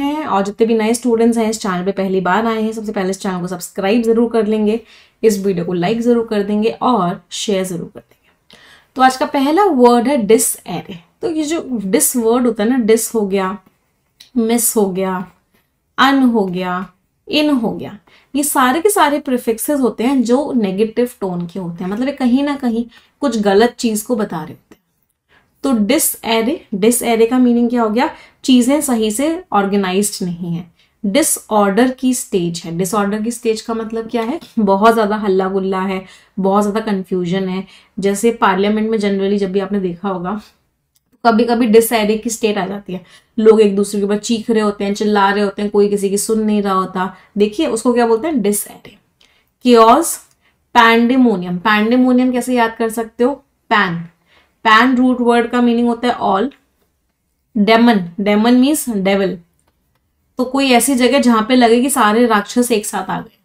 हैं और जितने भी नए स्टूडेंट्स हैं इस चैनल पे पहली बार आए हैं सबसे पहले इस चैनल को सब्सक्राइब ज़रूर कर लेंगे इस वीडियो को लाइक ज़रूर कर देंगे और शेयर ज़रूर कर देंगे तो आज का पहला वर्ड है डिस एरे तो ये जो डिस वर्ड होता है ना डिस हो गया मिस हो गया अन हो गया इन हो गया ये सारे के सारे प्रिफिक्सेस होते हैं जो नेगेटिव टोन के होते हैं मतलब कहीं ना कहीं कुछ गलत चीज़ को बता रहे हो तो डिस एरे डिस एरे का मीनिंग क्या हो गया चीज़ें सही से ऑर्गेनाइज नहीं है डिसऑर्डर की स्टेज है डिसऑर्डर की स्टेज का मतलब क्या है बहुत ज़्यादा हल्ला गुल्ला है बहुत ज़्यादा कंफ्यूजन है जैसे पार्लियामेंट में जनरली जब भी आपने देखा होगा कभी कभी डिसएरे की स्टेट आ जाती है लोग एक दूसरे के ऊपर चीख रहे होते हैं चिल्ला रहे होते हैं कोई किसी की सुन नहीं रहा होता देखिए उसको क्या बोलते हैं डिस क्योस पैंडेमोनियम पैंडेमोनियम कैसे याद कर सकते हो पैन पैन रूट वर्ड का मीनिंग होता है all demon demon means devil तो कोई ऐसी जगह जहां पे लगे कि सारे राक्षस एक साथ आ गए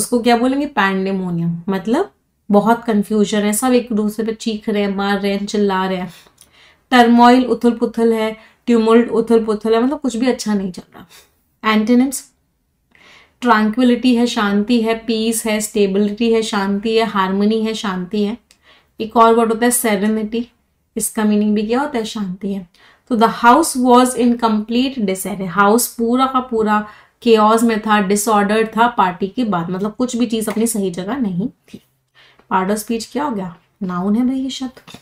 उसको क्या बोलेंगे पैंडेमोनियम मतलब बहुत कंफ्यूजन है सब एक दूसरे पे चीख रहे हैं मार रहे हैं चिल्ला रहे हैं टर्मोइल उथल पुथल है ट्यूमुल्ट उथल पुथल है मतलब कुछ भी अच्छा नहीं चल रहा एंटेनिम्स ट्रांक्विलिटी है शांति है पीस है स्टेबिलिटी है शांति है हारमोनी है शांति है एक और वर्ड होता है सेरेनिटी इसका मीनिंग भी क्या होता है शांति है तो the house was in complete disarray house पूरा का पूरा के में था डिसऑर्डर था पार्टी के बाद मतलब कुछ भी चीज अपनी सही जगह नहीं थी पार्ट ऑफ स्पीच क्या हो गया नाउन है भाई ये शब्द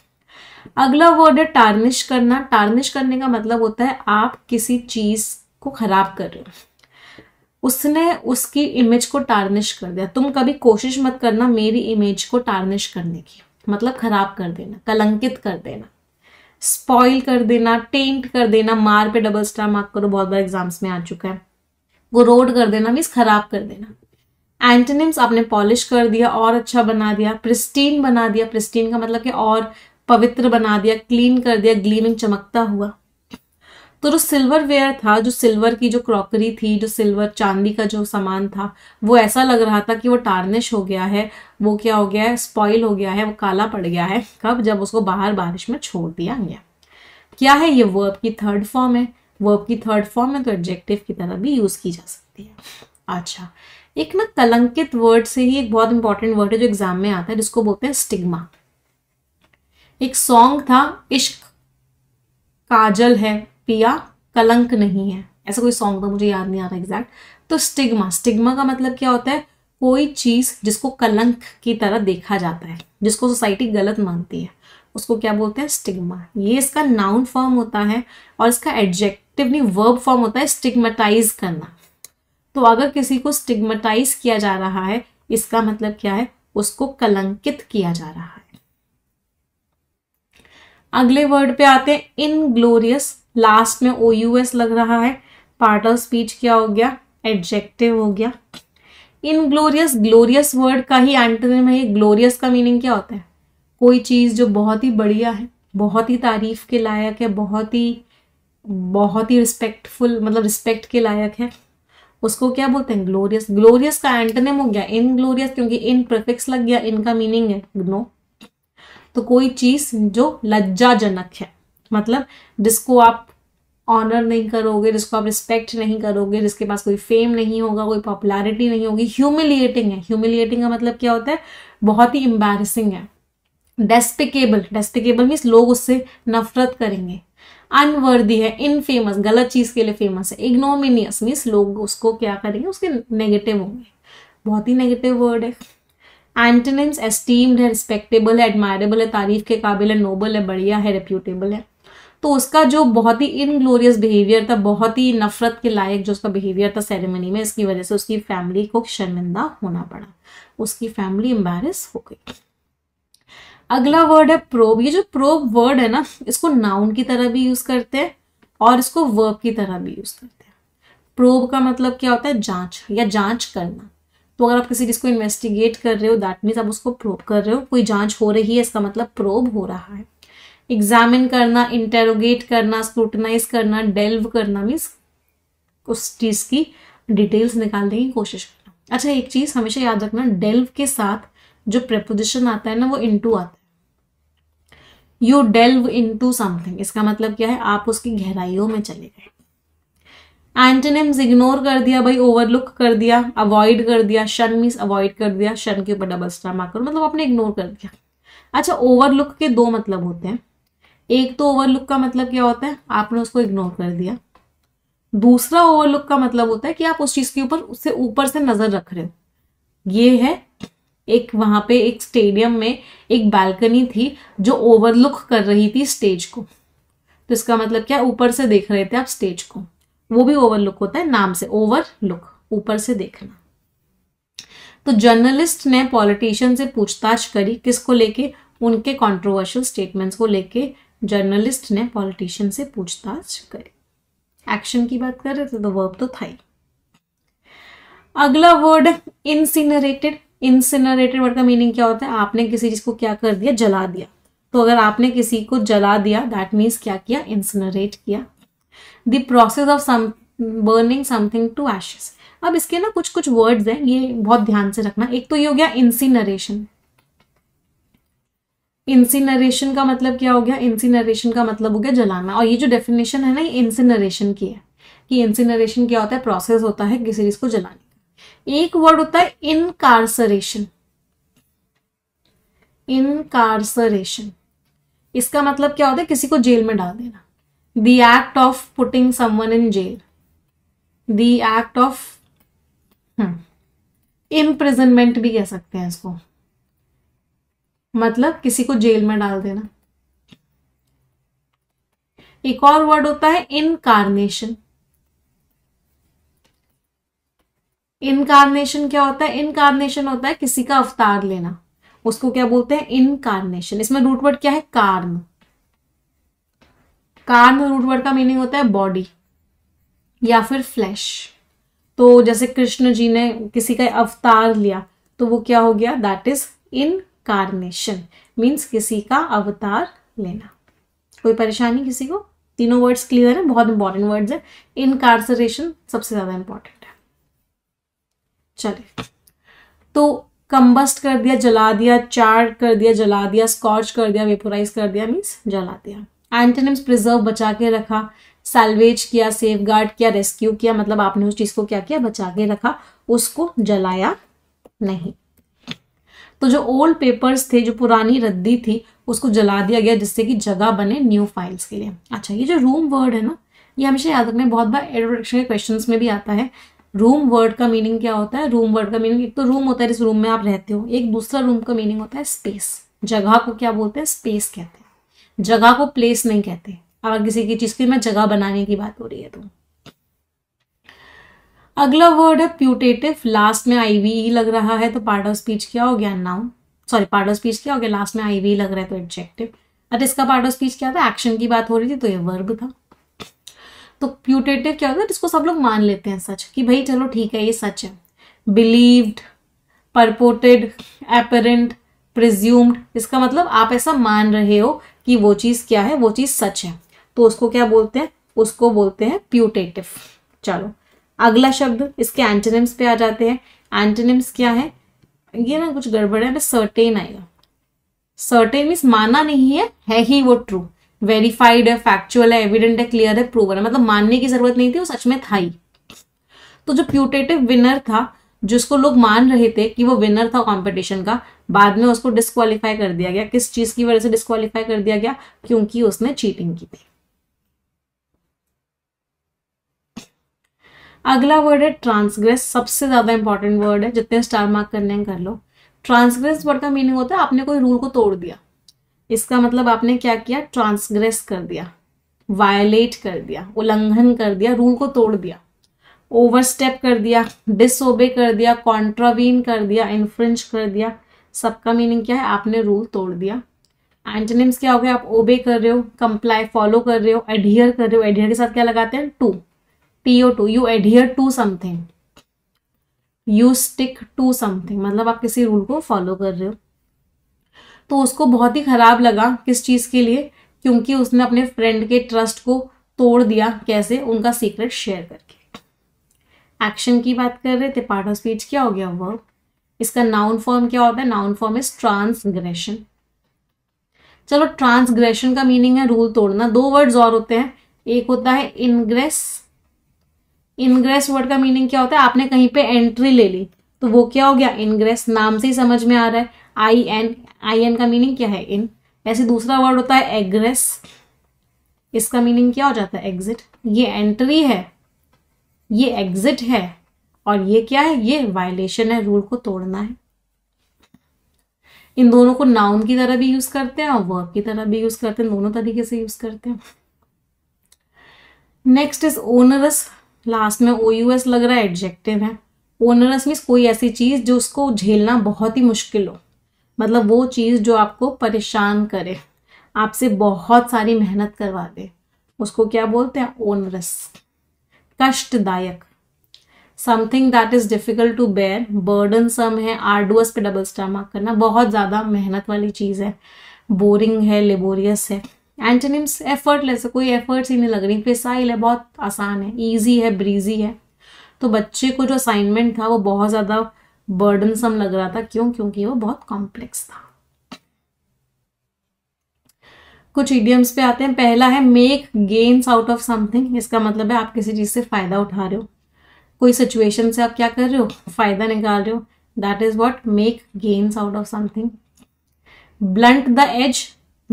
अगला वर्ड है टार्निश करना टार्निश करने का मतलब होता है आप किसी चीज को खराब कर रहे हो उसने उसकी इमेज को टार्निश कर दिया तुम कभी कोशिश मत करना मेरी इमेज को टार्निश करने की मतलब खराब कर देना कलंकित कर देना स्पॉइल कर देना टेंट कर देना मार पे डबल स्टार मार्क करो बहुत बार एग्जाम्स में आ चुका है वो रोड कर देना मीन्स खराब कर देना एंटनिम्स आपने पॉलिश कर दिया और अच्छा बना दिया प्रिस्टीन बना दिया प्रिस्टीन का मतलब कि और पवित्र बना दिया क्लीन कर दिया ग्लीमिंग चमकता हुआ तो जो सिल्वर वेयर था जो सिल्वर की जो क्रॉकरी थी जो सिल्वर चांदी का जो सामान था वो ऐसा लग रहा था कि वो टार्निश हो गया है वो क्या हो गया है स्पॉइल हो गया है वो काला पड़ गया है कब जब उसको बाहर बारिश में छोड़ दिया गया क्या है ये वर्ब की थर्ड फॉर्म है वर्ब की थर्ड फॉर्म है तो एडजेक्टिव की तरह भी यूज़ की जा सकती है अच्छा एक ना कलंकित वर्ड से ही एक बहुत इंपॉर्टेंट वर्ड है जो एग्जाम में आता है जिसको बोलते हैं स्टिग्मा एक सॉन्ग था इश्क काजल है पिया कलंक नहीं है ऐसा कोई सॉन्ग था तो मुझे याद नहीं आ रहा एग्जैक्ट तो स्टिग्मा स्टिग्मा का मतलब क्या होता है कोई चीज जिसको कलंक की तरह देखा जाता है जिसको सोसाइटी गलत मानती है उसको क्या बोलते हैं स्टिग्मा ये इसका नाउन फॉर्म होता है और इसका एडजेक्टिव नहीं वर्ब फॉर्म होता है स्टिग्मेटाइज करना तो अगर किसी को स्टिग्मेटाइज किया जा रहा है इसका मतलब क्या है उसको कलंकित किया जा रहा है अगले वर्ड पे आते हैं इनग्लोरियस लास्ट में ओ यू एस लग रहा है पार्ट ऑफ स्पीच क्या हो गया एडजेक्टिव हो गया इन ग्लोरियस ग्लोरियस वर्ड का ही एंटोनिम है ग्लोरियस का मीनिंग क्या होता है कोई चीज़ जो बहुत ही बढ़िया है बहुत ही तारीफ के लायक है बहुत ही बहुत ही रिस्पेक्टफुल मतलब रिस्पेक्ट के लायक है उसको क्या बोलते हैं ग्लोरियस ग्लोरियस का एंटनेम हो गया इन ग्लोरियस क्योंकि इन प्रफिक्स लग गया इनका मीनिंग है नो तो कोई चीज़ जो लज्जाजनक है मतलब जिसको आप ऑनर नहीं करोगे जिसको आप रिस्पेक्ट नहीं करोगे जिसके पास कोई फेम नहीं होगा कोई पॉपुलैरिटी नहीं होगी ह्यूमिलिएटिंग है ह्यूमिलिएटिंग का मतलब क्या होता है बहुत ही एम्बेरसिंग है डेस्पिकेबल डेस्पिकेबल मीन्स लोग उससे नफरत करेंगे अनवर्दी है इनफेमस गलत चीज़ के लिए फेमस है इग्नोमिनियस मीन्स लोग उसको क्या करेंगे उसके नेगेटिव होंगे बहुत ही नेगेटिव वर्ड है एंटनिम्स एस्टीम्ड है रिस्पेक्टेबल है एडमायरेबल है तारीफ के काबिल है नोबल है बढ़िया है रेप्यूटेबल है तो उसका जो बहुत ही इनग्लोरियस बिहेवियर था बहुत ही नफरत के लायक जो उसका बिहेवियर था सेरेमनी में इसकी वजह से उसकी फैमिली को शर्मिंदा होना पड़ा उसकी फैमिली एम्बेरस हो गई अगला वर्ड है प्रोब ये जो प्रोब वर्ड है ना इसको नाउन की तरह भी यूज करते हैं और इसको वर्ब की तरह भी यूज करते हैं प्रोब का मतलब क्या होता है जांच या जांच करना तो अगर आप किसी चीज़ को इन्वेस्टिगेट कर रहे हो दैट मीन्स आप उसको प्रोब कर रहे हो कोई जांच हो रही है इसका मतलब प्रोब हो रहा है एग्जामिन करना इंटेरोगेट करना स्क्रूटनाइज करना डेल्व करना मीन्स उस चीज़ की डिटेल्स निकालने की कोशिश करना अच्छा एक चीज़ हमेशा याद रखना डेल्व के साथ जो प्रपोजिशन आता है ना वो इंटू आता है यू डेल्व इंटू समथिंग इसका मतलब क्या है आप उसकी गहराइयों में चले गए एंटोनिम्स इग्नोर कर दिया भाई ओवरलुक कर दिया अवॉइड कर दिया शन मीन्स अवॉइड कर दिया शन के ऊपर डबल स्टार मार्क करो मतलब आपने इग्नोर कर दिया अच्छा ओवरलुक के दो मतलब होते हैं एक तो ओवरलुक का मतलब क्या होता है आपने उसको इग्नोर कर दिया दूसरा ओवरलुक का मतलब होता है कि आप उस चीज के ऊपर उससे ऊपर से नजर रख रहे हो ये है एक वहां पे एक स्टेडियम में एक बालकनी थी जो ओवरलुक कर रही थी स्टेज को तो इसका मतलब क्या ऊपर से देख रहे थे आप स्टेज को वो भी ओवरलुक होता है नाम से ओवरलुक ऊपर से देखना तो जर्नलिस्ट ने पॉलिटिशियन से पूछताछ करी किसको लेके उनके कंट्रोवर्शियल स्टेटमेंट्स को लेके जर्नलिस्ट ने पॉलिटिशियन से पूछताछ करी एक्शन की बात कर रहे थे तो वर्ब तो था ही अगला वर्ड इंसिनरेटेड इंसिनरेटेड वर्ड का मीनिंग क्या होता है आपने किसी चीज को क्या कर दिया जला दिया तो अगर आपने किसी को जला दिया दैट मीन्स क्या किया इंसिनरेट किया the process of some burning something to ashes अब इसके ना कुछ कुछ वर्ड्स हैं ये बहुत ध्यान से रखना एक तो ये हो गया इंसिनरेशन इंसिनरेशन का मतलब क्या हो गया इंसिनरेशन का मतलब हो गया जलाना और ये जो डेफिनेशन है ना ये इंसिनरेशन की है कि इंसिनरेशन क्या होता है प्रोसेस होता है किसी चीज को जलाने का एक वर्ड होता है इनकारसरेशन इनकारसरेशन इसका मतलब क्या होता है किसी को जेल में डाल देना the act of putting someone in jail the act of imprisonment भी कह सकते हैं इसको मतलब किसी को जेल में डाल देना एक और वर्ड होता है इनकारनेशन इनकारनेशन क्या होता है इनकारनेशन होता है किसी का अवतार लेना उसको क्या बोलते हैं इनकारनेशन इसमें रूटवर्ड क्या है कार्न कार्न रूटवर्ड का मीनिंग होता है बॉडी या फिर फ्लैश तो जैसे कृष्ण जी ने किसी का अवतार लिया तो वो क्या हो गया that is incarnation means किसी का अवतार लेना कोई परेशानी किसी को तीनों वर्ड्स क्लियर है बहुत इंपॉर्टेंट वर्ड्स है इनकार्सरेशन सबसे ज्यादा इंपॉर्टेंट है चलिए तो कंबस्ट कर दिया जला दिया चार कर दिया जला दिया स्कॉच कर दिया वेपोराइज कर दिया मीन्स जला दिया एंटेनिम्स प्रिजर्व बचा के रखा सैलवेज किया सेफ गार्ड किया रेस्क्यू किया मतलब आपने उस चीज को क्या किया बचा के रखा उसको जलाया नहीं तो जो ओल्ड पेपर्स थे जो पुरानी रद्दी थी उसको जला दिया गया जिससे कि जगह बने न्यू फाइल्स के लिए अच्छा ये जो रूम वर्ड है ना ये हमेशा याद रखना बहुत बार एडवर्टेशन के क्वेश्चन में भी आता है रूम वर्ड का मीनिंग क्या होता है रूम वर्ड का मीनिंग एक तो रूम होता है जिस रूम में आप रहते हो एक दूसरा रूम का मीनिंग होता है स्पेस जगह को क्या बोलते हैं स्पेस कहते हैं जगह को प्लेस नहीं कहते अगर किसी की चीज़ की मैं जगह बनाने की बात हो रही है तो अगला वर्ड है प्यूटेटिव लास्ट में आई वी लग रहा है तो पार्ट ऑफ स्पीच क्या हो गया noun sorry part of speech क्या हो गया लास्ट में आई वी लग रहा है तो एडजेक्टिव अरे अच्छा, इसका पार्ट ऑफ स्पीच क्या था एक्शन की बात हो रही थी तो ये वर्ब था तो प्यूटेटिव क्या होता है जिसको सब लोग मान लेते हैं सच कि भाई चलो ठीक है ये सच है बिलीव्ड परपोटेड एपरेंट प्रिज्यूम्ड इसका मतलब आप ऐसा मान रहे हो कि वो चीज़ क्या है वो चीज़ सच है तो उसको क्या बोलते हैं उसको बोलते हैं प्यूटेटिव चलो अगला शब्द इसके एंटेनिम्स पे आ जाते हैं एंटेनिम्स क्या है ये ना कुछ गड़बड़ है सर्टेन आएगा सर्टेन मीन्स माना नहीं है है ही वो ट्रू वेरीफाइड है फैक्चुअल है एविडेंट है क्लियर है प्रूवर है मतलब मानने की जरूरत नहीं थी वो सच में था ही तो जो प्यूटेटिव विनर था जिसको लोग मान रहे थे कि वो विनर था कंपटीशन का बाद में उसको डिस्कालीफाई कर दिया गया किस चीज की वजह से डिस्कालीफाई कर दिया गया क्योंकि उसने चीटिंग की थी अगला वर्ड है ट्रांसग्रेस सबसे ज़्यादा इंपॉर्टेंट वर्ड है जितने स्टार मार्क करने हैं कर लो ट्रांसग्रेस वर्ड का मीनिंग होता है आपने कोई रूल को तोड़ दिया इसका मतलब आपने क्या किया ट्रांसग्रेस कर दिया वायलेट कर दिया उल्लंघन कर दिया रूल को तोड़ दिया ओवर स्टेप कर दिया डिसोबे कर दिया कॉन्ट्रावीन कर दिया इन्फ्रेंच कर दिया सबका मीनिंग क्या है आपने रूल तोड़ दिया एंटनिम्स क्या हो गया आप ओबे कर रहे हो कंप्लाई फॉलो कर रहे हो एडियर कर रहे हो एडियर के साथ क्या लगाते हैं to to you adhere to something you stick to something मतलब आप किसी रूल को फॉलो कर रहे हो तो उसको बहुत ही खराब लगा किस चीज़ के लिए क्योंकि उसने अपने फ्रेंड के ट्रस्ट को तोड़ दिया कैसे उनका सीक्रेट शेयर करके एक्शन की बात कर रहे थे पार्ट ऑफ स्पीच क्या हो गया वर्ड इसका नाउन फॉर्म क्या होता है नाउन फॉर्म इज ट्रांसग्रेशन चलो ट्रांसग्रेशन का मीनिंग है रूल तोड़ना दो वर्ड्स और होते हैं एक होता है इनग्रेस इनग्रेस वर्ड का मीनिंग क्या होता है आपने कहीं पे एंट्री ले ली तो वो क्या हो गया इनग्रेस नाम से ही समझ में आ रहा है आई एन आई एन का मीनिंग क्या है इन ऐसे दूसरा वर्ड होता है एग्रेस इसका मीनिंग क्या हो जाता है एग्जिट ये एंट्री है ये एग्जिट है और ये क्या है ये वायलेशन है रूल को तोड़ना है इन दोनों को नाउन की तरह भी यूज करते हैं और वर्ब की तरह भी यूज करते हैं दोनों तरीके से यूज करते हैं नेक्स्ट इज ओनरस लास्ट में ओ यू एस लग रहा है एडजेक्टिव है ओनरस मीन्स कोई ऐसी चीज़ जो उसको झेलना बहुत ही मुश्किल हो मतलब वो चीज़ जो आपको परेशान करे आपसे बहुत सारी मेहनत करवा दे उसको क्या बोलते हैं ओनरस कष्टदायक something that is difficult to bear burdensome है आर्डुअस पे डबल स्टार मार्क करना बहुत ज़्यादा मेहनत वाली चीज़ है बोरिंग है लेबोरियस है एंटनिम्स एफर्टलेस है कोई एफर्ट्स ही नहीं लग रही फिसाइल है बहुत आसान है ईजी है ब्रीजी है तो बच्चे को जो असाइनमेंट था वो बहुत ज़्यादा बर्डनसम लग रहा था क्यों क्योंकि वो बहुत कॉम्प्लेक्स था कुछ इडियम्स पे आते हैं पहला है make gains out of something इसका मतलब है आप किसी चीज़ से फ़ायदा उठा रहे हो कोई सिचुएशन से आप क्या कर रहे हो फ़ायदा निकाल रहे हो that is what make gains out of something blunt the edge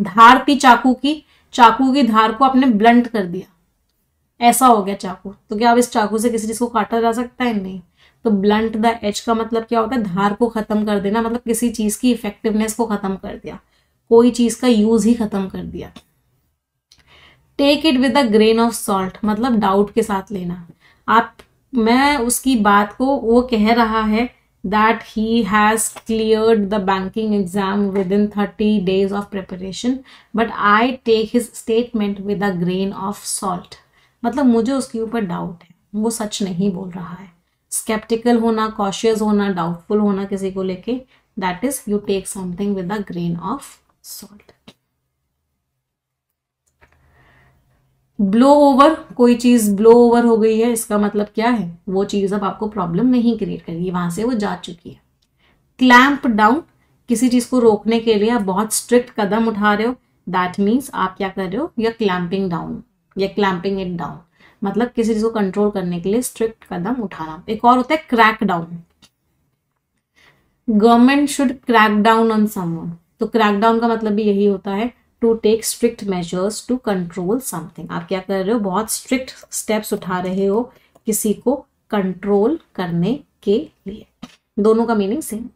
धार थी चाकू की चाकू की धार को आपने ब्लंट कर दिया ऐसा हो गया चाकू तो क्या अब इस चाकू से किसी चीज को काटा जा सकता है नहीं तो ब्लंट द एच का मतलब क्या होता है धार को खत्म कर देना मतलब किसी चीज की इफेक्टिवनेस को खत्म कर दिया कोई चीज का यूज ही खत्म कर दिया take it with a grain of salt मतलब डाउट के साथ लेना आप मैं उसकी बात को वो कह रहा है that he has cleared the banking exam within 30 days of preparation but I take his statement with a grain of salt मतलब मुझे उसके ऊपर डाउट है वो सच नहीं बोल रहा है स्केप्टिकल होना कॉशियस होना डाउटफुल होना किसी को लेके that is you take something with a grain of salt blow over कोई चीज़ ब्लो ओवर हो गई है इसका मतलब क्या है वो चीज़ अब आपको प्रॉब्लम नहीं क्रिएट करेगी वहां से वो जा चुकी है क्लैंप डाउन किसी चीज़ को रोकने के लिए आप बहुत स्ट्रिक्ट कदम उठा रहे हो दैट मीन्स आप क्या कर रहे हो या क्लैंपिंग डाउन या क्लैंपिंग इट डाउन मतलब किसी चीज़ को कंट्रोल करने के लिए स्ट्रिक्ट कदम उठाना एक और होता है crack down government should crack down on someone तो क्रैक डाउन का मतलब भी यही होता है to take strict measures to control something आप क्या कर रहे हो बहुत स्ट्रिक्ट स्टेप्स उठा रहे हो किसी को कंट्रोल करने के लिए दोनों का मीनिंग सेम